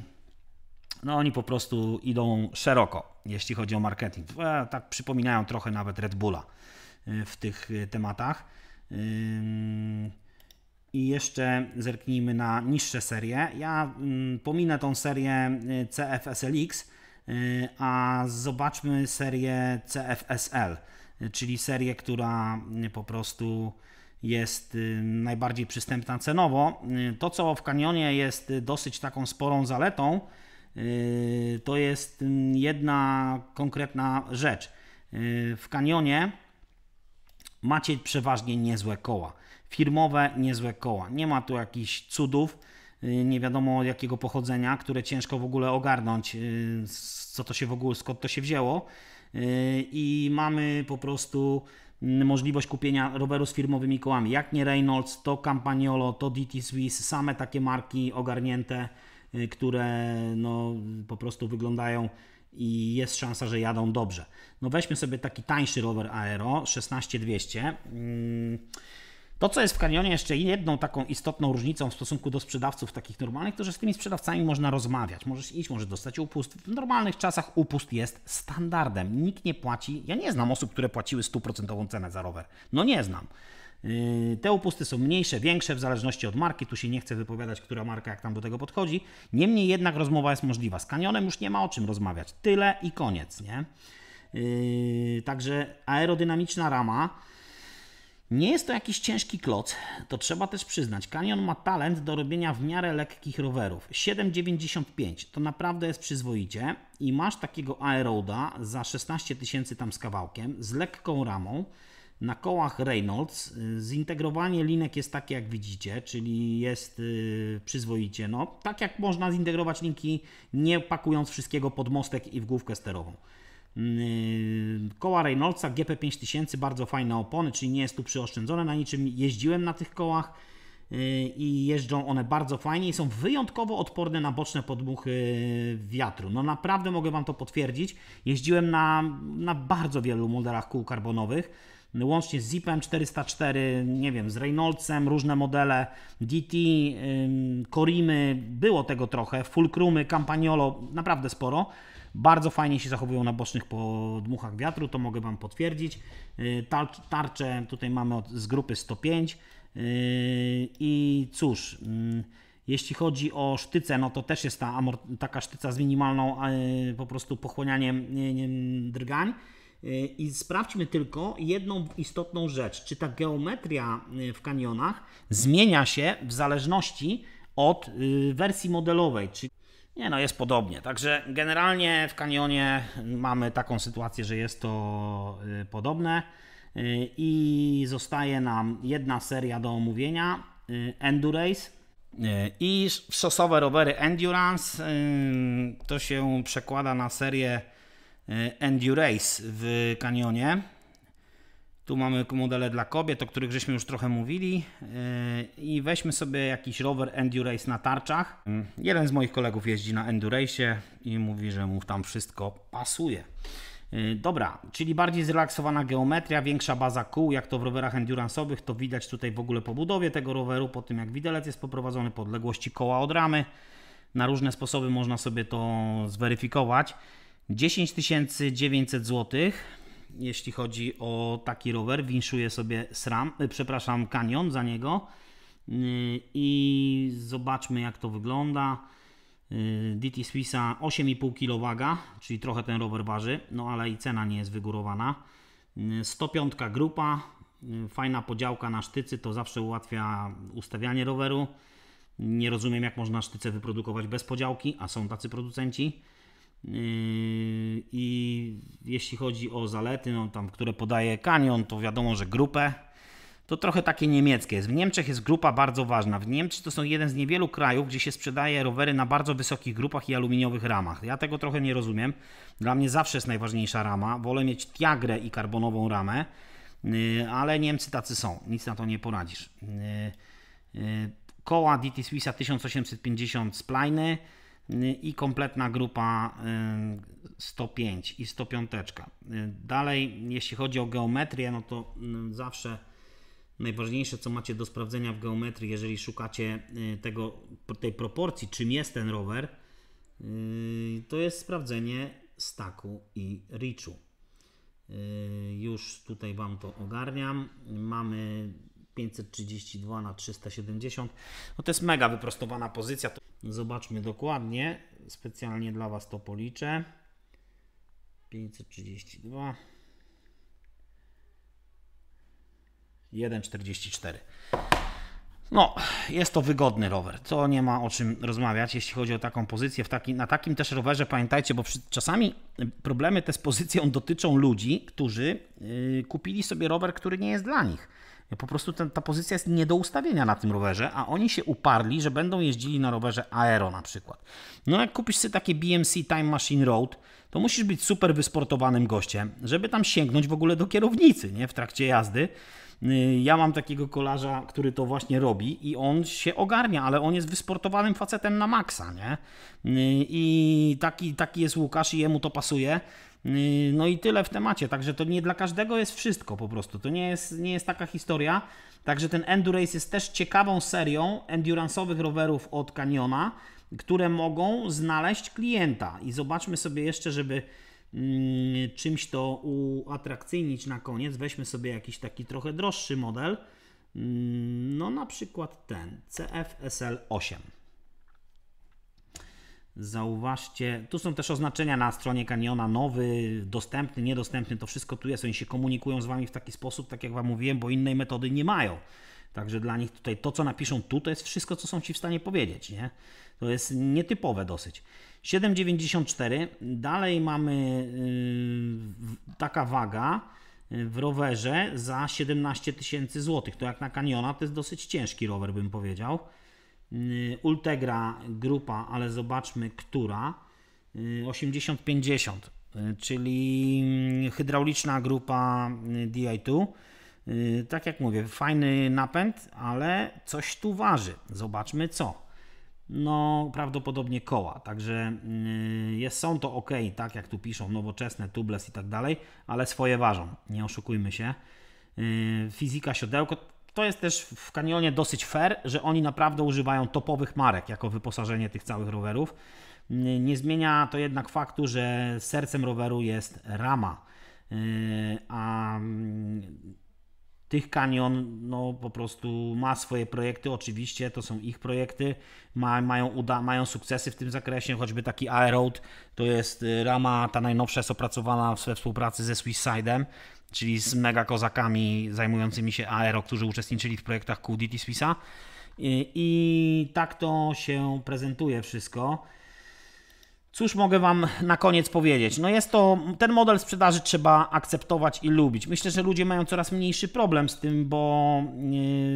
no oni po prostu idą szeroko, jeśli chodzi o marketing. E, tak przypominają trochę nawet Red Bulla. Y, w tych y, tematach. I jeszcze zerknijmy na niższe serie. Ja mm, pominę tą serię y, CFSLX, a zobaczmy serię CFSL, czyli serię, która po prostu jest najbardziej przystępna cenowo. To, co w kanionie jest dosyć taką sporą zaletą, to jest mm, jedna konkretna rzecz. W kanionie Macie przeważnie niezłe koła, firmowe niezłe koła. Nie ma tu jakichś cudów, y, nie wiadomo jakiego pochodzenia, które ciężko w ogóle ogarnąć, y, co to się w ogóle, skąd to się wzięło. Y, I mamy po prostu mm, możliwość kupienia roweru z firmowymi kołami. Jak nie Reynolds, to Campagnolo, to DT Swiss, same takie marki ogarnięte, które no, po prostu wyglądają i jest szansa, że jadą dobrze. No weźmy sobie taki tańszy rower Aero 16200. Mm, to, co jest w Canyonie jeszcze jedną taką istotną różnicą w stosunku do sprzedawców takich normalnych, to że z tymi sprzedawcami można rozmawiać. Możesz iść, możesz dostać upust. W normalnych czasach upust jest standardem. Nikt nie płaci. Ja nie znam osób, które płaciły 100% cenę za rower. No nie znam. Yy, te upusty są mniejsze, większe w zależności od marki. Tu się nie chcę wypowiadać, która marka jak tam do tego podchodzi. Niemniej jednak rozmowa jest możliwa. Z kanionem już nie ma o czym rozmawiać. Tyle i koniec, nie? Yy, także aerodynamiczna rama. Nie jest to jakiś ciężki kloc, to trzeba też przyznać. Kanion ma talent do robienia w miarę lekkich rowerów. 7,95 to naprawdę jest przyzwoicie i masz takiego aeroda za 16 tysięcy tam z kawałkiem, z lekką ramą na kołach Reynolds. Y, zintegrowanie linek jest takie, jak widzicie, czyli jest y, przyzwoicie. No, tak jak można zintegrować linki, nie pakując wszystkiego pod mostek i w główkę sterową. Y, koła Reynoldsa GP5000, bardzo fajne opony, czyli nie jest tu przyoszczędzone na niczym. Jeździłem na tych kołach i jeżdżą one bardzo fajnie i są wyjątkowo odporne na boczne podmuchy wiatru. No naprawdę mogę Wam to potwierdzić. Jeździłem na, na bardzo wielu modelach kół karbonowych łącznie z Zipem 404, nie wiem, z Reynoldsem, różne modele DT, Korimy, było tego trochę, Fulcrumy, Campagnolo, naprawdę sporo. Bardzo fajnie się zachowują na bocznych podmuchach wiatru, to mogę Wam potwierdzić. Y, tarcze tutaj mamy z grupy 105 y, i cóż... Jeśli chodzi o sztycę, no to też jest ta, taka sztyca z minimalną y, po prostu pochłanianiem drgań. E, I sprawdźmy tylko jedną istotną rzecz, czy ta geometria e, w kanionach zmienia się w zależności od e, wersji modelowej, czy nie no, jest podobnie. Także generalnie w kanionie mamy taką sytuację, że jest to podobne i zostaje nam jedna seria do omówienia Endurace i szosowe rowery Endurance. To się przekłada na serię Endurace w kanionie. Tu mamy modele dla kobiet, o których żeśmy już trochę mówili. E, I weźmy sobie jakiś rower Endurace na tarczach. Mm, jeden z moich kolegów jeździ na Endurace i mówi, że mu tam wszystko pasuje. E, dobra, czyli bardziej zrelaksowana geometria, większa baza kół, jak to w rowerach endurance'owych, to widać tutaj w ogóle po budowie tego roweru, po tym jak widelec jest poprowadzony, po odległości koła od ramy. Na różne sposoby można sobie to zweryfikować. 10 900 zł, jeśli chodzi o taki rower. Winszuję sobie SRAM, e, przepraszam, Canyon za niego. Y, I zobaczmy, jak to wygląda. Y, DT Swissa 8,5 kg, czyli trochę ten rower waży, no ale i cena nie jest wygórowana. 105 y, grupa, fajna podziałka na sztycy, to zawsze ułatwia ustawianie roweru. Nie rozumiem, jak można sztyce wyprodukować bez podziałki, a są tacy producenci. Yy, I jeśli chodzi o zalety, no tam, które podaje Canyon, to wiadomo, że grupę to trochę takie niemieckie W Niemczech jest grupa bardzo ważna. W Niemczech to są jeden z niewielu krajów, gdzie się sprzedaje rowery na bardzo wysokich grupach i aluminiowych ramach. Ja tego trochę nie rozumiem. Dla mnie zawsze jest najważniejsza rama. Wolę mieć tiagrę i karbonową ramę, yy, ale Niemcy tacy są. Nic na to nie poradzisz. Yy, koła DT Swissa 1850 spliny i kompletna grupa 105 y, i 105. Y, dalej, jeśli chodzi o geometrię, no to mm, zawsze najważniejsze, co macie do sprawdzenia w geometrii, jeżeli szukacie y, tego, tej proporcji, czym jest ten rower, to jest sprawdzenie staku i reachu. Już tutaj Wam to ogarniam. Mamy 532 na 370. No to jest mega wyprostowana pozycja. Zobaczmy dokładnie. Specjalnie dla Was to policzę. 532. 1,44. No, jest to wygodny rower, co nie ma o czym rozmawiać, jeśli chodzi o taką pozycję. Taki, na takim też rowerze pamiętajcie, bo przy, czasami y, problemy te z pozycją dotyczą ludzi, którzy yy, kupili sobie rower, który nie jest dla nich. No po prostu ten, ta pozycja jest nie do ustawienia na tym rowerze, a oni się uparli, że będą jeździli na rowerze aero na przykład. No jak kupisz sobie takie BMC Time Machine Road, to musisz być super wysportowanym gościem, żeby tam sięgnąć w ogóle do kierownicy nie? w trakcie jazdy. Y, ja mam takiego kolarza, który to właśnie robi i on się ogarnia, ale on jest wysportowanym facetem na maksa, nie? Y, I taki, taki jest Łukasz i jemu to pasuje. No i tyle w temacie, także to nie dla każdego jest wszystko po prostu, to nie jest, nie jest taka historia. Także ten Endurance jest też ciekawą serią endurance'owych rowerów od Canyona, które mogą znaleźć klienta. I zobaczmy sobie jeszcze, żeby mm, czymś to uatrakcyjnić na koniec, weźmy sobie jakiś taki trochę droższy model. Mm, no na przykład ten CFSL 8. Zauważcie, tu są też oznaczenia na stronie Caniona, nowy, dostępny, niedostępny, to wszystko tu jest. Oni się komunikują z Wami w taki sposób, tak jak Wam mówiłem, bo innej metody nie mają. Także dla nich tutaj to, co napiszą tu, to jest wszystko, co są Ci w stanie powiedzieć. Nie? To jest nietypowe dosyć. 7,94. Dalej mamy yy, taka waga yy, w rowerze za 17 tysięcy złotych. To jak na kaniona, to jest dosyć ciężki rower, bym powiedział. Y, Ultegra grupa, ale zobaczmy która. 80-50, y, y, czyli mm, hydrauliczna grupa DI2. Tak jak mówię, fajny napęd, ale coś tu waży. Zobaczmy co. No, prawdopodobnie koła, także jest, są to ok, tak jak tu piszą, nowoczesne, tubeless i tak dalej, ale swoje ważą, nie oszukujmy się. Fizyka siodełko, to jest też w kanionie dosyć fair, że oni naprawdę używają topowych marek jako wyposażenie tych całych rowerów. Nie zmienia to jednak faktu, że sercem roweru jest rama. Yy, a mm, tych kanion no, po prostu ma swoje projekty, oczywiście to są ich projekty, ma, mają, uda, mają sukcesy w tym zakresie, choćby taki Aeroad, to jest y, rama ta najnowsza jest opracowana we współpracy ze Swisssidem, czyli z mega kozakami zajmującymi się aero, którzy uczestniczyli w projektach DT Swissa. I, I tak to się prezentuje wszystko. Cóż mogę Wam na koniec powiedzieć? No jest to, ten model sprzedaży trzeba akceptować i lubić. Myślę, że ludzie mają coraz mniejszy problem z tym, bo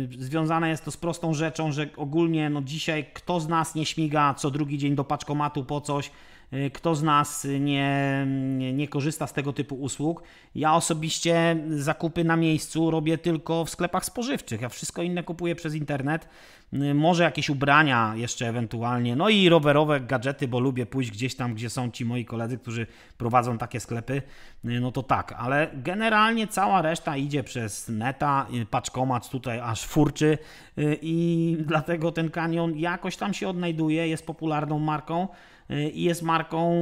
yy, związane jest to z prostą rzeczą, że ogólnie no dzisiaj kto z nas nie śmiga co drugi dzień do paczkomatu po coś, Y, kto z nas nie, nie, nie korzysta z tego typu usług. Ja osobiście zakupy na miejscu robię tylko w sklepach spożywczych, a wszystko inne kupuję przez internet. Y, może jakieś ubrania jeszcze ewentualnie, no i rowerowe gadżety, bo lubię pójść gdzieś tam, gdzie są ci moi koledzy, którzy prowadzą takie sklepy. Y, no to tak, ale generalnie cała reszta idzie przez neta, paczkomat tutaj aż furczy i dlatego ten kanion jakoś tam się odnajduje, jest popularną marką. Y, i jest marką,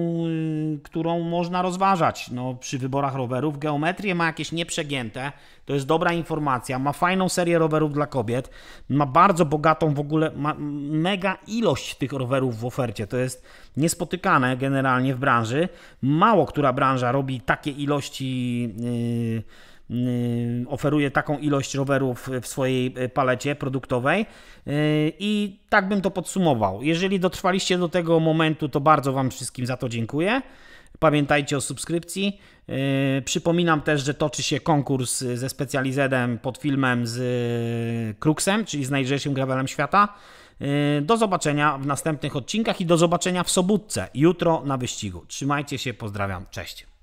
y, którą można rozważać no, przy wyborach rowerów. Geometrie ma jakieś nieprzegięte, to jest dobra informacja. Ma fajną serię rowerów dla kobiet, ma bardzo bogatą w ogóle, ma mega ilość tych rowerów w ofercie. To jest niespotykane generalnie w branży. Mało która branża robi takie ilości. Yy, Y, oferuje taką ilość rowerów w swojej y, palecie produktowej. Y, I tak bym to podsumował. Jeżeli dotrwaliście do tego momentu, to bardzo Wam wszystkim za to dziękuję. Pamiętajcie o subskrypcji. Przypominam też, że toczy się konkurs ze specjalizedem pod filmem z Kruksem, czyli z najlżejszym gravelem świata. Do zobaczenia w następnych odcinkach i do zobaczenia w sobótce, jutro na wyścigu. Trzymajcie się, pozdrawiam, cześć.